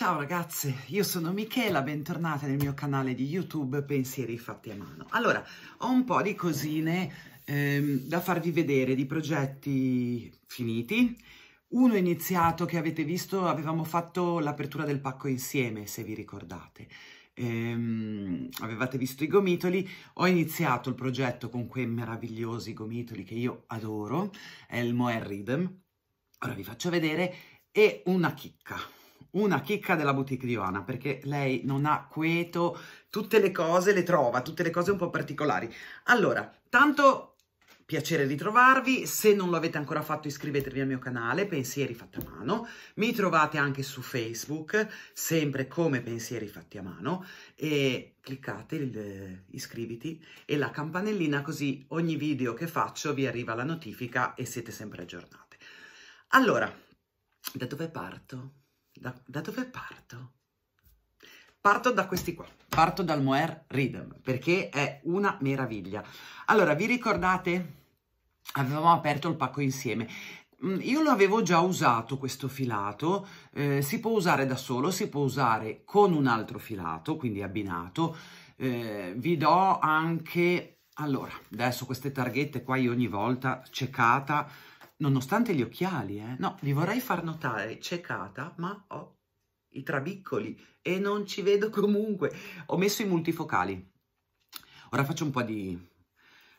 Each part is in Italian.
Ciao ragazze, io sono Michela, bentornata nel mio canale di YouTube Pensieri fatti a mano. Allora, ho un po' di cosine ehm, da farvi vedere di progetti finiti. Uno iniziato che avete visto, avevamo fatto l'apertura del pacco insieme, se vi ricordate. Ehm, avevate visto i gomitoli, ho iniziato il progetto con quei meravigliosi gomitoli che io adoro, Elmo Enridem. Ora vi faccio vedere, e una chicca una chicca della boutique di Ivana perché lei non ha quieto, tutte le cose le trova, tutte le cose un po' particolari. Allora, tanto piacere ritrovarvi, se non lo avete ancora fatto iscrivetevi al mio canale Pensieri Fatti a Mano, mi trovate anche su Facebook, sempre come Pensieri Fatti a Mano e cliccate il, eh, iscriviti e la campanellina così ogni video che faccio vi arriva la notifica e siete sempre aggiornati. Allora, da dove parto? da, da dove parto? Parto da questi qua, parto dal Moer Rhythm, perché è una meraviglia. Allora, vi ricordate? Avevamo aperto il pacco insieme. Mm, io lo avevo già usato questo filato, eh, si può usare da solo, si può usare con un altro filato, quindi abbinato. Eh, vi do anche... Allora, adesso queste targhette qua io ogni volta ceccata nonostante gli occhiali, eh? No, vi vorrei far notare, ciecata, ma ho i trabiccoli e non ci vedo comunque. Ho messo i multifocali. Ora faccio un po' di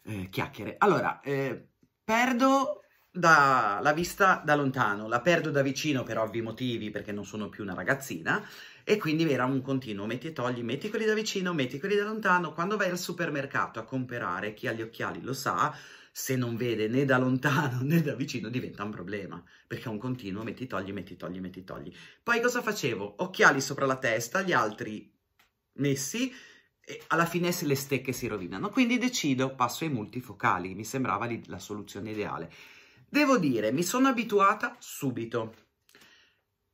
eh, chiacchiere. Allora, eh, perdo da, la vista da lontano, la perdo da vicino per ovvi motivi, perché non sono più una ragazzina, e quindi era un continuo, metti e togli, metti quelli da vicino, metti quelli da lontano. Quando vai al supermercato a comprare, chi ha gli occhiali lo sa, se non vede né da lontano né da vicino diventa un problema, perché è un continuo metti togli, metti togli, metti togli. Poi cosa facevo? Occhiali sopra la testa, gli altri messi, e alla fine se le stecche si rovinano. Quindi decido, passo ai multifocali, mi sembrava la soluzione ideale. Devo dire, mi sono abituata subito,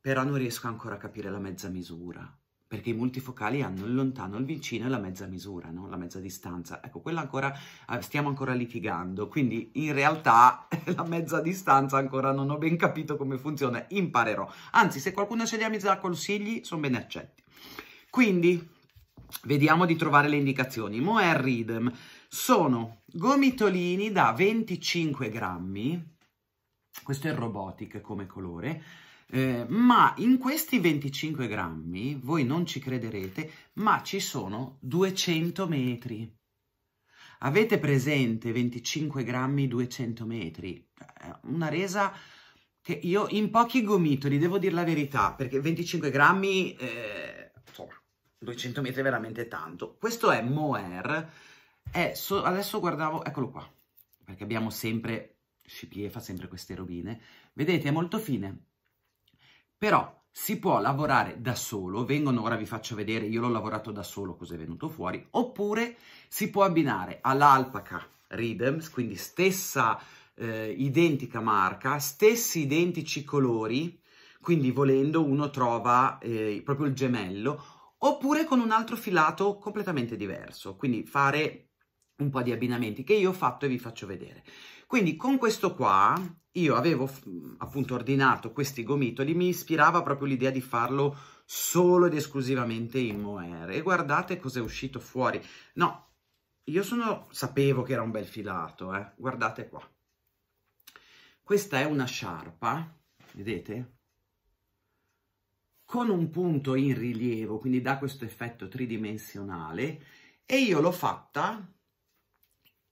però non riesco ancora a capire la mezza misura perché i multifocali hanno il lontano, il vicino e la mezza misura, no? la mezza distanza. Ecco, quella ancora ah, stiamo ancora litigando, quindi in realtà la mezza distanza ancora non ho ben capito come funziona, imparerò. Anzi, se qualcuno ce li ha mi dà consigli, sono ben accetti. Quindi vediamo di trovare le indicazioni. Moer Rhythm sono gomitolini da 25 grammi, questo è robotic come colore, eh, ma in questi 25 grammi, voi non ci crederete, ma ci sono 200 metri. Avete presente 25 grammi 200 metri? Eh, una resa che io in pochi gomitoli, devo dire la verità, perché 25 grammi, eh, 200 metri è veramente tanto. Questo è Moer, è so adesso guardavo, eccolo qua, perché abbiamo sempre, Scipie fa sempre queste robine. Vedete, è molto fine, però si può lavorare da solo, vengono ora vi faccio vedere, io l'ho lavorato da solo così è venuto fuori, oppure si può abbinare all'Alpaca Rhythms, quindi stessa eh, identica marca, stessi identici colori, quindi volendo uno trova eh, proprio il gemello, oppure con un altro filato completamente diverso, quindi fare un po' di abbinamenti che io ho fatto e vi faccio vedere. Quindi con questo qua io avevo appunto ordinato questi gomitoli, mi ispirava proprio l'idea di farlo solo ed esclusivamente in mohair e guardate cos'è uscito fuori. No, io sono, sapevo che era un bel filato, eh? guardate qua. Questa è una sciarpa, vedete? Con un punto in rilievo, quindi dà questo effetto tridimensionale e io l'ho fatta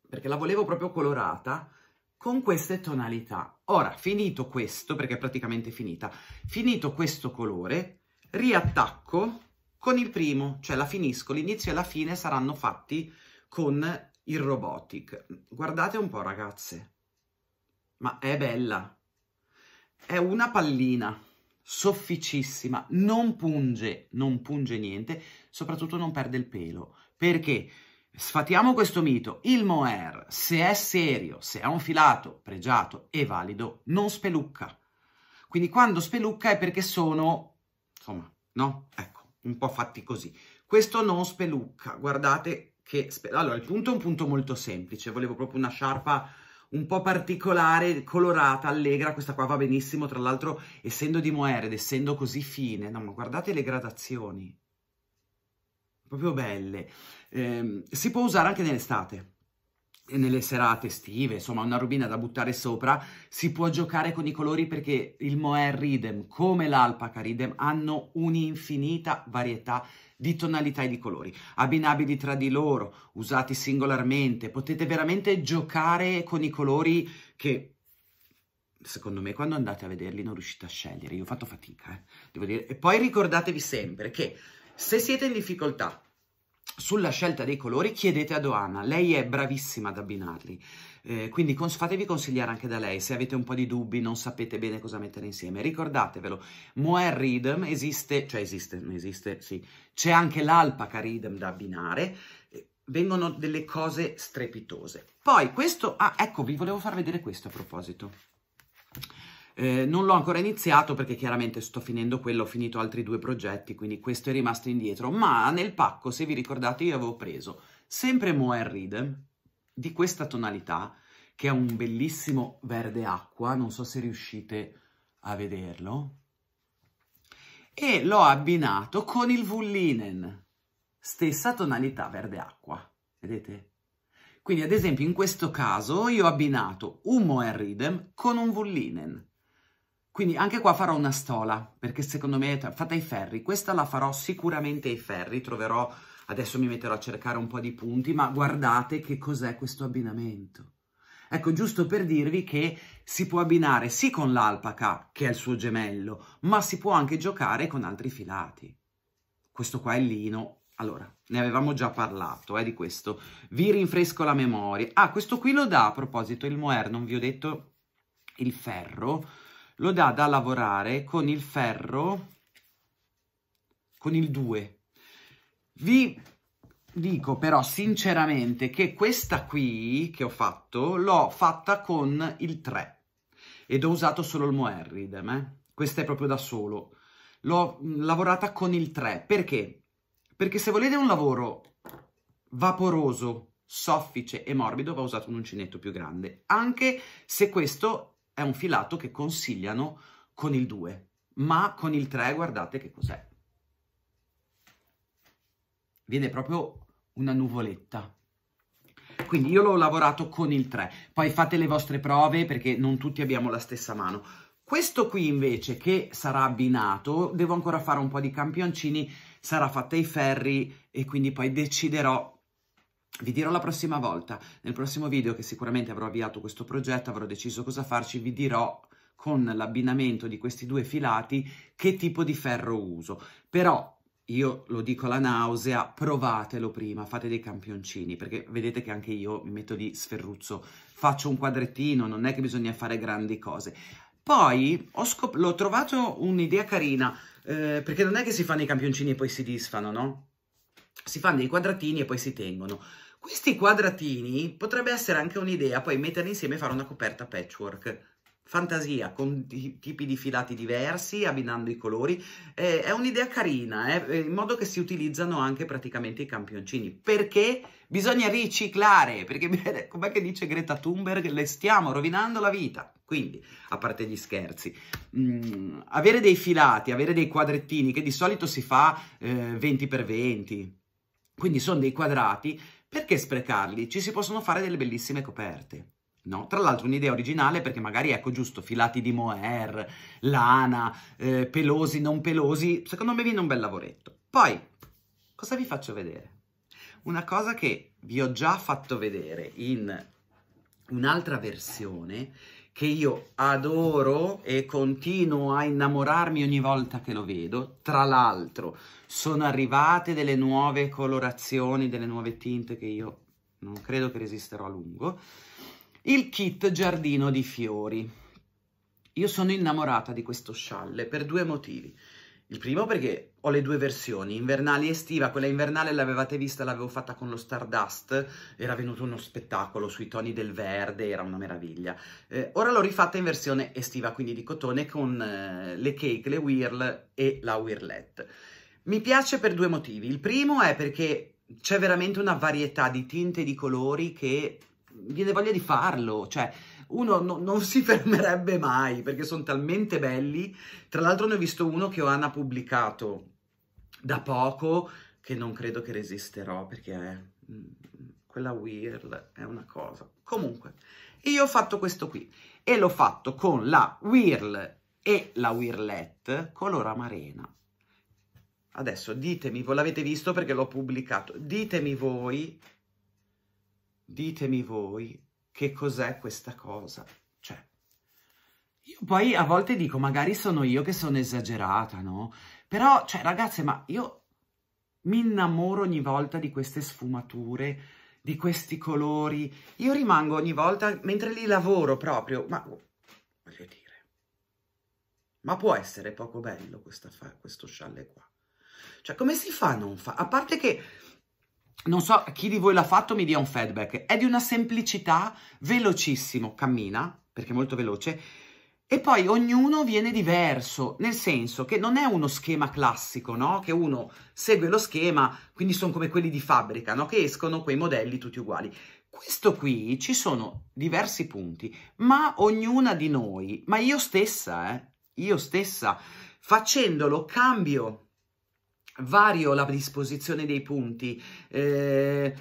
perché la volevo proprio colorata, con queste tonalità. Ora, finito questo, perché è praticamente finita, finito questo colore, riattacco con il primo, cioè la finisco, l'inizio e la fine saranno fatti con il robotic. Guardate un po' ragazze, ma è bella, è una pallina sofficissima, non punge, non punge niente, soprattutto non perde il pelo, perché Sfatiamo questo mito. Il mohair, se è serio, se è un filato pregiato e valido, non spelucca. Quindi quando spelucca è perché sono, insomma, no? Ecco, un po' fatti così. Questo non spelucca. Guardate che... Allora, il punto è un punto molto semplice. Volevo proprio una sciarpa un po' particolare, colorata, allegra. Questa qua va benissimo, tra l'altro, essendo di mohair ed essendo così fine. No, ma guardate le gradazioni proprio belle. Eh, si può usare anche nell'estate, nelle serate estive, insomma una rubina da buttare sopra. Si può giocare con i colori perché il mohair ridem, come l'alpaca ridem, hanno un'infinita varietà di tonalità e di colori, abbinabili tra di loro, usati singolarmente. Potete veramente giocare con i colori che secondo me quando andate a vederli non riuscite a scegliere, io ho fatto fatica, eh? devo dire. E poi ricordatevi sempre che se siete in difficoltà sulla scelta dei colori chiedete a Doana, lei è bravissima ad abbinarli, eh, quindi cons- fatevi consigliare anche da lei se avete un po' di dubbi, non sapete bene cosa mettere insieme. Ricordatevelo, Moer Rhythm esiste, cioè esiste, esiste, sì, c'è anche l'Alpaca Rhythm da abbinare, eh, vengono delle cose strepitose. Poi questo, ah ecco, vi volevo far vedere questo a proposito. Eh, non l'ho ancora iniziato perché chiaramente sto finendo quello, ho finito altri due progetti, quindi questo è rimasto indietro, ma nel pacco, se vi ricordate, io avevo preso sempre Moe Reed di questa tonalità, che è un bellissimo verde acqua, non so se riuscite a vederlo, e l'ho abbinato con il Vullinen, stessa tonalità verde acqua, vedete? Quindi ad esempio in questo caso io ho abbinato un Moerridem con un Vullinen, quindi anche qua farò una stola, perché secondo me è fatta ai ferri. Questa la farò sicuramente ai ferri, troverò... Adesso mi metterò a cercare un po' di punti, ma guardate che cos'è questo abbinamento. Ecco, giusto per dirvi che si può abbinare sì con l'alpaca, che è il suo gemello, ma si può anche giocare con altri filati. Questo qua è il lino. Allora, ne avevamo già parlato, eh, di questo. Vi rinfresco la memoria. Ah, questo qui lo dà, a proposito, il moer, non vi ho detto il ferro lo dà da lavorare con il ferro, con il 2. Vi dico però sinceramente che questa qui che ho fatto l'ho fatta con il 3 ed ho usato solo il Moerridem, eh? questa è proprio da solo. L'ho lavorata con il 3 perché? Perché se volete un lavoro vaporoso, soffice e morbido va usato un uncinetto più grande, anche se questo è un filato che consigliano con il 2, ma con il 3 guardate che cos'è. Viene proprio una nuvoletta. Quindi io l'ho lavorato con il 3, poi fate le vostre prove perché non tutti abbiamo la stessa mano. Questo qui invece che sarà abbinato, devo ancora fare un po' di campioncini, sarà fatta ai ferri e quindi poi deciderò vi dirò la prossima volta, nel prossimo video che sicuramente avrò avviato questo progetto, avrò deciso cosa farci, vi dirò con l'abbinamento di questi due filati che tipo di ferro uso. Però io lo dico alla nausea, provatelo prima, fate dei campioncini, perché vedete che anche io mi metto di sferruzzo, faccio un quadrettino, non è che bisogna fare grandi cose. Poi l'ho trovato un'idea carina, eh, perché non è che si fanno i campioncini e poi si disfano, no? Si fanno dei quadratini e poi si tengono. Questi quadratini potrebbe essere anche un'idea poi metterli insieme e fare una coperta patchwork. Fantasia, con tipi di filati diversi, abbinando i colori. Eh, è un'idea carina, eh, eh, in modo che si utilizzano anche praticamente i campioncini. Perché bisogna riciclare, perché com'è che dice Greta Thunberg, le stiamo rovinando la vita. Quindi, a parte gli scherzi, mh, mm, avere dei filati, avere dei quadrettini, che di solito si fa eh, 20x20, quindi sono dei quadrati perché sprecarli? Ci si possono fare delle bellissime coperte. No? Tra l'altro un'idea originale perché magari, ecco giusto, filati di mohair, lana, eh, pelosi, non pelosi, secondo me viene un bel lavoretto. Poi, cosa vi faccio vedere? Una cosa che vi ho già fatto vedere in un'altra versione che io adoro e continuo a innamorarmi ogni volta che lo vedo. Tra l'altro, sono arrivate delle nuove colorazioni, delle nuove tinte che io non credo che resisterò a lungo. Il kit giardino di fiori. Io sono innamorata di questo scialle per due motivi. Il primo perché ho le due versioni, invernale e estiva. Quella invernale l'avevate vista, l'avevo fatta con lo Stardust, era venuto uno spettacolo sui toni del verde, era una meraviglia. Eh, ora l'ho rifatta in versione estiva, quindi di cotone, con eh, le cake, le whirl e la whirlette. Mi piace per due motivi. Il primo è perché c'è veramente una varietà di tinte e di colori che viene voglia di farlo, cioè uno no, non si fermerebbe mai perché sono talmente belli. Tra l'altro ne ho visto uno che Oana ha pubblicato da poco che non credo che resisterò perché è, mm, quella Weird è una cosa. Comunque, io ho fatto questo qui e l'ho fatto con la Whirl e la Whirlette color amarena. Adesso ditemi, voi l'avete visto perché l'ho pubblicato, ditemi voi, ditemi voi che cos'è questa cosa. Cioè, io poi a volte dico, magari sono io che sono esagerata, no? Però, cioè, ragazze, ma io mi innamoro ogni volta di queste sfumature, di questi colori. Io rimango ogni volta, mentre li lavoro proprio, ma voglio dire, ma può essere poco bello questa, questo scialle qua? Cioè, come si fa a non fa? A parte che non so chi di voi l'ha fatto, mi dia un feedback. È di una semplicità, velocissimo, cammina, perché è molto veloce, e poi ognuno viene diverso, nel senso che non è uno schema classico, no? Che uno segue lo schema, quindi sono come quelli di fabbrica, no? Che escono quei modelli tutti uguali. Questo qui ci sono diversi punti, ma ognuna di noi, ma io stessa, eh, io stessa, facendolo cambio vario la disposizione dei punti, eh,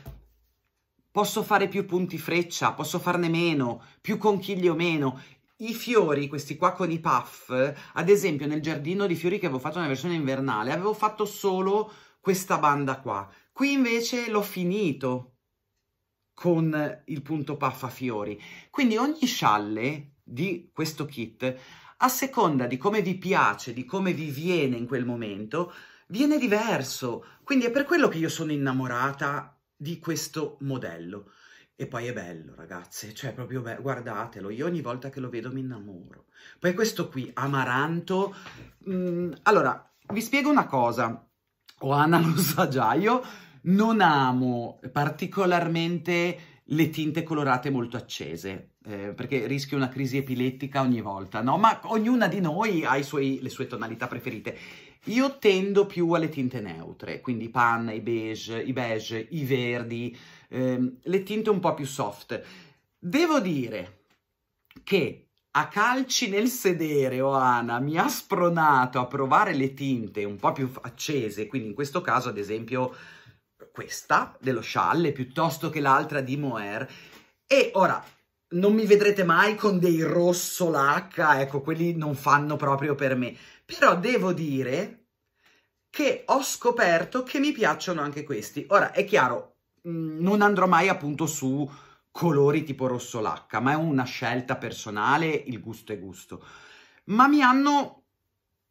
posso fare più punti freccia, posso farne meno, più conchiglie o meno. I fiori, questi qua con i puff, ad esempio nel giardino di fiori che avevo fatto nella versione invernale, avevo fatto solo questa banda qua. Qui invece l'ho finito con il punto puff a fiori. Quindi ogni scialle di questo kit, a seconda di come vi piace, di come vi viene in quel momento, viene diverso. Quindi è per quello che io sono innamorata di questo modello. E poi è bello, ragazze, cioè proprio bello, guardatelo, io ogni volta che lo vedo mi innamoro. Poi questo qui, amaranto, mm, allora, vi spiego una cosa, o Anna lo sa già, io non amo particolarmente le tinte colorate molto accese, eh, perché rischio una crisi epilettica ogni volta, no? Ma ognuna di noi ha suoi, le sue tonalità preferite. Io tendo più alle tinte neutre, quindi i panna, i beige, i beige, i verdi, ehm, le tinte un po' più soft. Devo dire che a calci nel sedere Oana mi ha spronato a provare le tinte un po' più accese, quindi in questo caso ad esempio questa dello scialle piuttosto che l'altra di Moer e ora non mi vedrete mai con dei rosso lacca, ecco, quelli non fanno proprio per me. Però devo dire che ho scoperto che mi piacciono anche questi. Ora, è chiaro, mm, non andrò mai appunto su colori tipo rosso lacca, ma è una scelta personale, il gusto è gusto. Ma mi hanno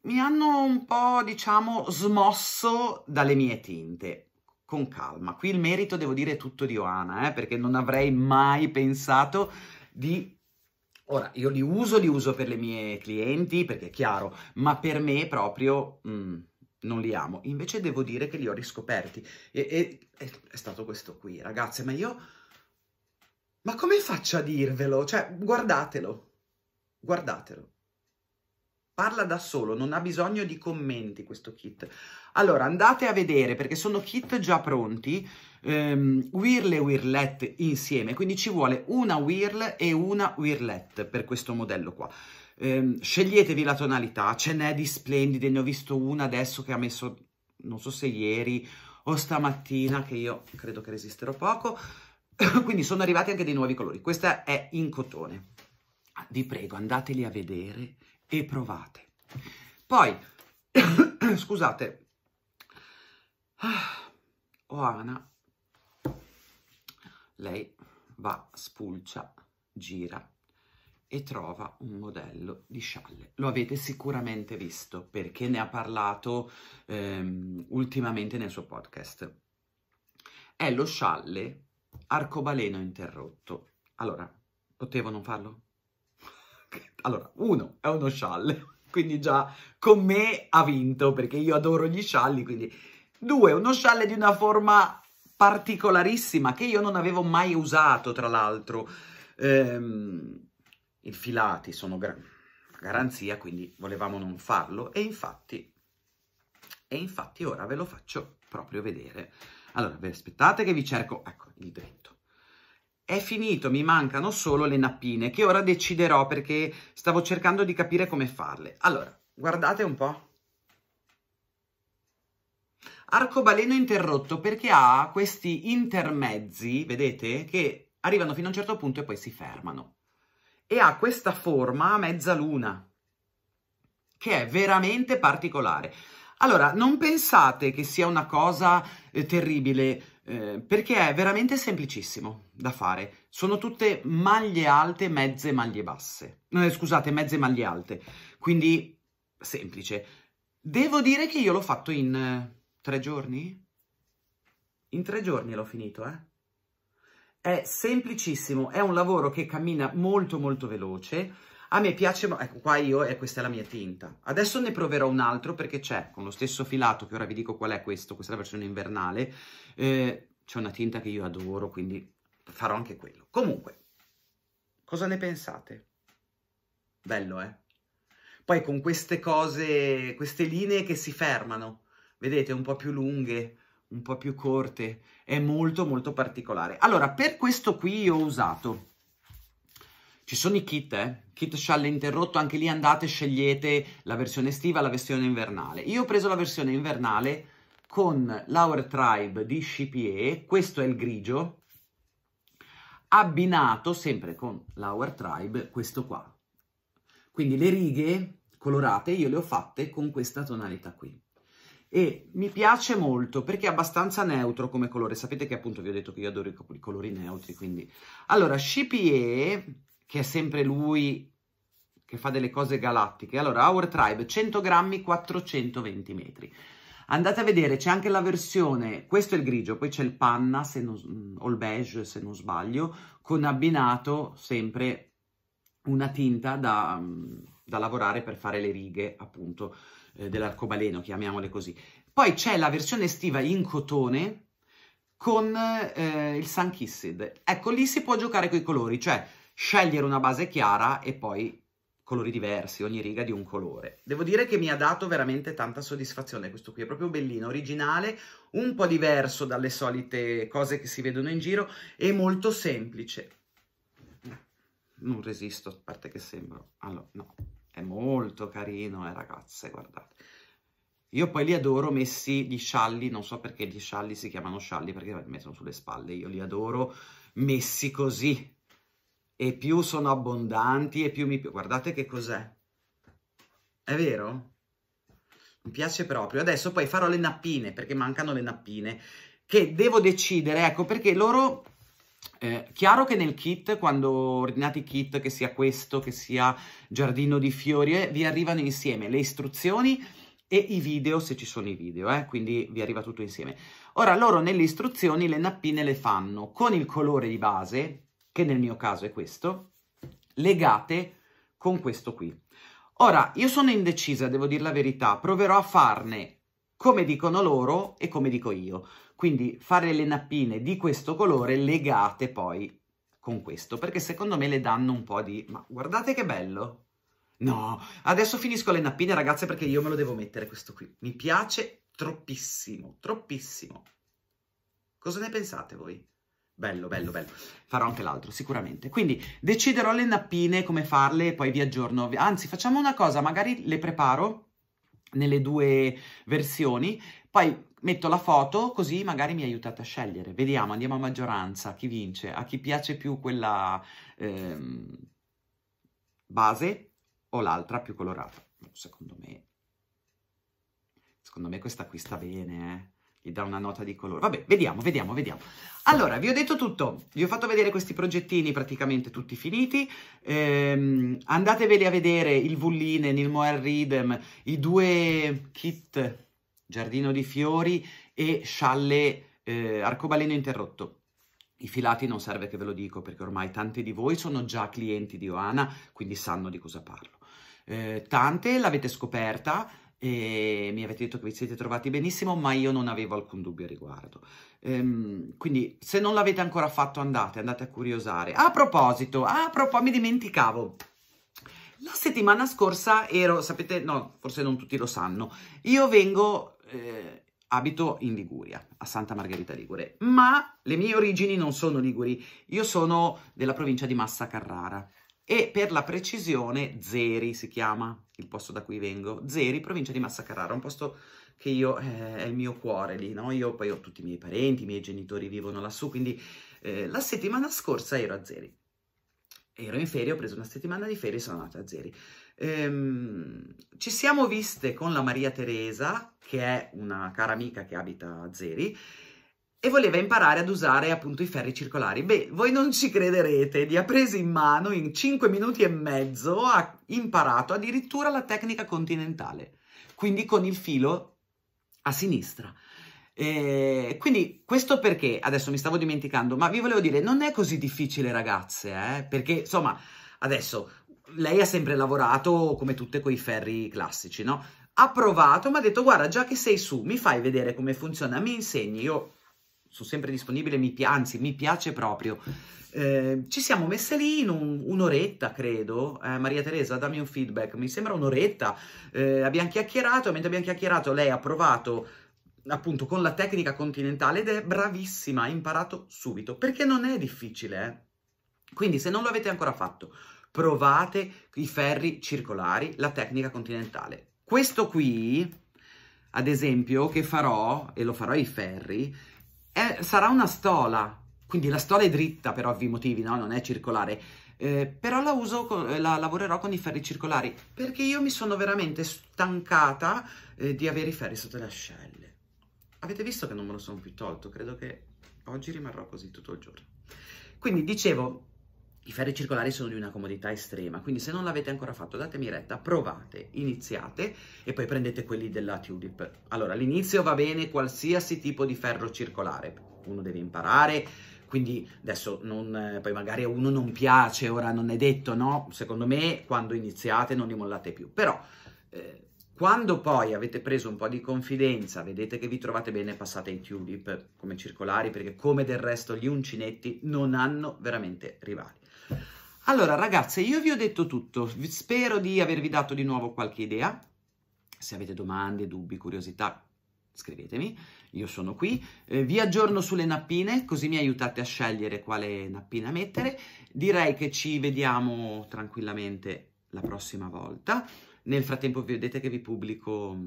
mi hanno un po', diciamo, smosso dalle mie tinte. Con calma. Qui il merito, devo dire, è tutto di Oana, eh, perché non avrei mai pensato di Ora, io li uso, li uso per le mie clienti, perché è chiaro, ma per me proprio mh, mm, non li amo. Invece devo dire che li ho riscoperti. E, e, è stato questo qui, ragazze, ma io... Ma come faccio a dirvelo? Cioè, guardatelo, guardatelo. Parla da solo, non ha bisogno di commenti questo kit. Allora, andate a vedere perché sono kit già pronti, ehm, whirl e whirlette insieme, quindi ci vuole una whirl e una whirlette per questo modello qua. Ehm, sceglietevi la tonalità, ce n'è di splendide, ne ho visto una adesso che ha messo, non so se ieri o stamattina, che io credo che resisterò poco, quindi sono arrivati anche dei nuovi colori. Questa è in cotone. Ah, vi prego andateli a vedere e provate. Poi, scusate, ah, Oana, lei va, spulcia, gira e trova un modello di scialle. Lo avete sicuramente visto perché ne ha parlato ehm, ultimamente nel suo podcast. È lo scialle arcobaleno interrotto. Allora, potevo non farlo? Allora, uno, è uno scialle, quindi già con me ha vinto, perché io adoro gli scialli, quindi... Due, uno scialle di una forma particolarissima, che io non avevo mai usato, tra l'altro. Ehm, infilati, sono gar garanzia, quindi volevamo non farlo, e infatti... E infatti ora ve lo faccio proprio vedere. Allora, aspettate che vi cerco, ecco, il dritto. È finito, mi mancano solo le nappine, che ora deciderò perché stavo cercando di capire come farle. Allora, guardate un po'. Arcobaleno interrotto perché ha questi intermezzi, vedete, che arrivano fino a un certo punto e poi si fermano. E ha questa forma a mezza luna, che è veramente particolare. Allora, non pensate che sia una cosa eh, terribile. Eh, perché è veramente semplicissimo da fare. Sono tutte maglie alte, mezze, maglie basse. Eh, scusate, mezze maglie alte. Quindi semplice. Devo dire che io l'ho fatto in eh, tre giorni? In tre giorni l'ho finito, eh? È semplicissimo, è un lavoro che cammina molto molto veloce a me piace, ecco qua io e questa è la mia tinta. Adesso ne proverò un altro perché c'è, con lo stesso filato, che ora vi dico qual è questo, questa è la versione invernale, eh, c'è una tinta che io adoro, quindi farò anche quello. Comunque, cosa ne pensate? Bello, eh? Poi con queste cose, queste linee che si fermano, vedete, un po' più lunghe, un po' più corte, è molto molto particolare. Allora, per questo qui io ho usato ci sono i kit, eh? Kit scialle interrotto, anche lì andate, scegliete la versione estiva, la versione invernale. Io ho preso la versione invernale con Laure Tribe di CPE, questo è il grigio, abbinato sempre con Laure Tribe questo qua. Quindi le righe colorate io le ho fatte con questa tonalità qui e mi piace molto perché è abbastanza neutro come colore. Sapete che appunto vi ho detto che io adoro i colori neutri, quindi... Allora, CPE che è sempre lui che fa delle cose galattiche. Allora, Our Tribe, 100 grammi, 420 metri. Andate a vedere, c'è anche la versione, questo è il grigio, poi c'è il panna, se non, o il beige se non sbaglio, con abbinato sempre una tinta da, da lavorare per fare le righe appunto eh, dell'arcobaleno, chiamiamole così. Poi c'è la versione estiva in cotone con eh, il Sun Kissed. Ecco, lì si può giocare con i colori, cioè scegliere una base chiara e poi colori diversi, ogni riga di un colore. Devo dire che mi ha dato veramente tanta soddisfazione questo qui, è proprio bellino, originale, un po' diverso dalle solite cose che si vedono in giro e molto semplice. Non resisto, a parte che sembro... Allora, no, è molto carino, eh ragazze, guardate. Io poi li adoro messi di scialli, non so perché gli scialli si chiamano scialli perché li mettono sulle spalle, io li adoro messi così, e più sono abbondanti e più mi... piace. Guardate che cos'è. È vero? Mi piace proprio. Adesso poi farò le nappine, perché mancano le nappine, che devo decidere, ecco, perché loro... Eh, chiaro che nel kit, quando ordinate i kit, che sia questo, che sia giardino di fiori, eh, vi arrivano insieme le istruzioni e i video, se ci sono i video, eh, quindi vi arriva tutto insieme. Ora, loro nelle istruzioni le nappine le fanno con il colore di base, che nel mio caso è questo, legate con questo qui. Ora, io sono indecisa, devo dire la verità, proverò a farne come dicono loro e come dico io. Quindi fare le nappine di questo colore legate poi con questo, perché secondo me le danno un po' di... Ma guardate che bello! No, adesso finisco le nappine ragazze perché io me lo devo mettere questo qui. Mi piace troppissimo, troppissimo. Cosa ne pensate voi? Bello, bello, bello. Farò anche l'altro, sicuramente. Quindi deciderò le nappine, come farle, e poi vi aggiorno. Anzi, facciamo una cosa, magari le preparo nelle due versioni, poi metto la foto, così magari mi aiutate a scegliere. Vediamo, andiamo a maggioranza, chi vince, a chi piace più quella ehm, base o l'altra più colorata. Secondo me... Secondo me questa qui sta bene, eh. Gli dà una nota di colore. Vabbè, vediamo, vediamo, vediamo. Allora, vi ho detto tutto, vi ho fatto vedere questi progettini praticamente tutti finiti, ehm, andateveli a vedere il Vulline, il Moer Ridem, i due kit Giardino di Fiori e Scialle eh, Arcobaleno Interrotto. I filati non serve che ve lo dico perché ormai tanti di voi sono già clienti di Oana, quindi sanno di cosa parlo. Eh, tante l'avete scoperta, e mi avete detto che vi siete trovati benissimo, ma io non avevo alcun dubbio a riguardo. Ehm, quindi se non l'avete ancora fatto andate, andate a curiosare. A proposito, a proposito, mi dimenticavo. La settimana scorsa ero, sapete, no, forse non tutti lo sanno, io vengo, eh, abito in Liguria, a Santa Margherita Ligure, ma le mie origini non sono liguri, io sono della provincia di Massa Carrara e per la precisione Zeri si chiama il posto da cui vengo, Zeri, provincia di Massa Carrara, un posto che io eh, è il mio cuore lì, no? Io poi ho tutti i miei parenti, i miei genitori vivono lassù, quindi eh, la settimana scorsa ero a Zeri. Ero in ferie, ho preso una settimana di ferie e sono andata a Zeri. Ehm, ci siamo viste con la Maria Teresa, che è una cara amica che abita a Zeri, e voleva imparare ad usare appunto i ferri circolari. Beh, voi non ci crederete, li ha presi in mano in 5 minuti e mezzo, ha imparato addirittura la tecnica continentale, quindi con il filo a sinistra. E eh, quindi questo perché, adesso mi stavo dimenticando, ma vi volevo dire, non è così difficile ragazze, eh? perché insomma, adesso lei ha sempre lavorato come tutte quei ferri classici, no? Ha provato, mi ha detto guarda già che sei su, mi fai vedere come funziona, mi insegni, io sono sempre disponibile, mi anzi mi piace proprio. Eh, ci siamo messe lì in un, un'oretta, credo. Eh, Maria Teresa, dammi un feedback, mi sembra un'oretta. Eh, abbiamo chiacchierato, mentre abbiamo chiacchierato lei ha provato appunto con la tecnica continentale ed è bravissima, ha imparato subito, perché non è difficile. Eh. Quindi se non lo avete ancora fatto, provate i ferri circolari, la tecnica continentale. Questo qui, ad esempio, che farò, e lo farò ai ferri, è, sarà una stola, quindi la stola è dritta per ovvi motivi, no? non è circolare, eh, però la uso, con, eh, la lavorerò con i ferri circolari, perché io mi sono veramente stancata eh, di avere i ferri sotto le ascelle. Avete visto che non me lo sono più tolto, credo che oggi rimarrò così tutto il giorno. Quindi dicevo, i ferri circolari sono di una comodità estrema, quindi se non l'avete ancora fatto datemi retta, provate, iniziate e poi prendete quelli della Tulip. Allora, all'inizio va bene qualsiasi tipo di ferro circolare, uno deve imparare, quindi adesso non, eh, poi magari a uno non piace, ora non è detto, no? Secondo me quando iniziate non li mollate più, però... Eh, quando poi avete preso un po' di confidenza, vedete che vi trovate bene, passate ai tulip come circolari, perché come del resto gli uncinetti non hanno veramente rivali. Allora ragazze, io vi ho detto tutto, spero di avervi dato di nuovo qualche idea. Se avete domande, dubbi, curiosità, scrivetemi, io sono qui, eh, vi aggiorno sulle nappine così mi aiutate a scegliere quale nappina mettere, direi che ci vediamo tranquillamente la prossima volta, nel frattempo vedete che vi pubblico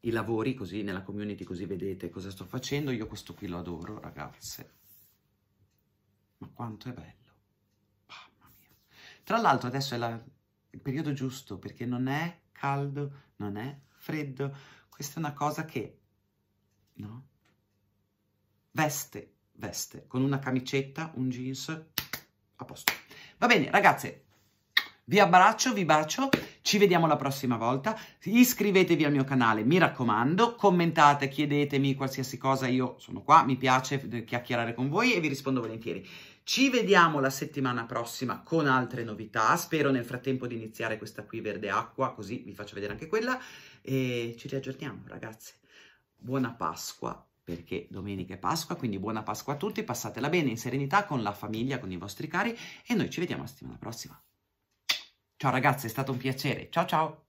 i lavori così nella community così vedete cosa sto facendo. Io questo qui lo adoro, ragazze. Ma quanto è bello. Mamma mia. Tra l'altro adesso è la, il periodo giusto perché non è caldo, non è freddo. Questa è una cosa che, no? Veste, veste, con una camicetta, un jeans, a posto. Va bene, ragazze, vi abbraccio, vi bacio, ci vediamo la prossima volta. Iscrivetevi al mio canale, mi raccomando, commentate, chiedetemi qualsiasi cosa, io sono qua, mi piace chiacchierare con voi e vi rispondo volentieri. Ci vediamo la settimana prossima con altre novità, spero nel frattempo di iniziare questa qui verde acqua, così vi faccio vedere anche quella e ci riaggiorniamo ragazze. Buona Pasqua perché domenica è Pasqua, quindi buona Pasqua a tutti, passatela bene in serenità con la famiglia, con i vostri cari e noi ci vediamo la settimana prossima. Ciao ragazzi, è stato un piacere. Ciao ciao!